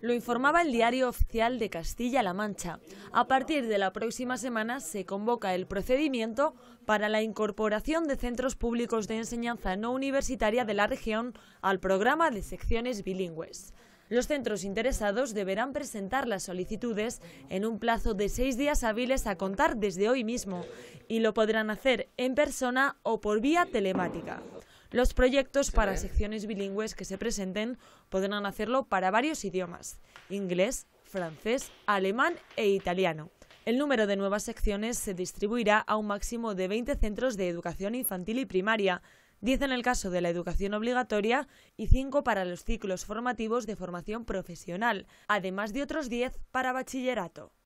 Lo informaba el diario oficial de Castilla-La Mancha. A partir de la próxima semana se convoca el procedimiento para la incorporación de centros públicos de enseñanza no universitaria de la región al programa de secciones bilingües. Los centros interesados deberán presentar las solicitudes en un plazo de seis días hábiles a contar desde hoy mismo y lo podrán hacer en persona o por vía telemática. Los proyectos para secciones bilingües que se presenten podrán hacerlo para varios idiomas, inglés, francés, alemán e italiano. El número de nuevas secciones se distribuirá a un máximo de 20 centros de educación infantil y primaria, 10 en el caso de la educación obligatoria y 5 para los ciclos formativos de formación profesional, además de otros 10 para bachillerato.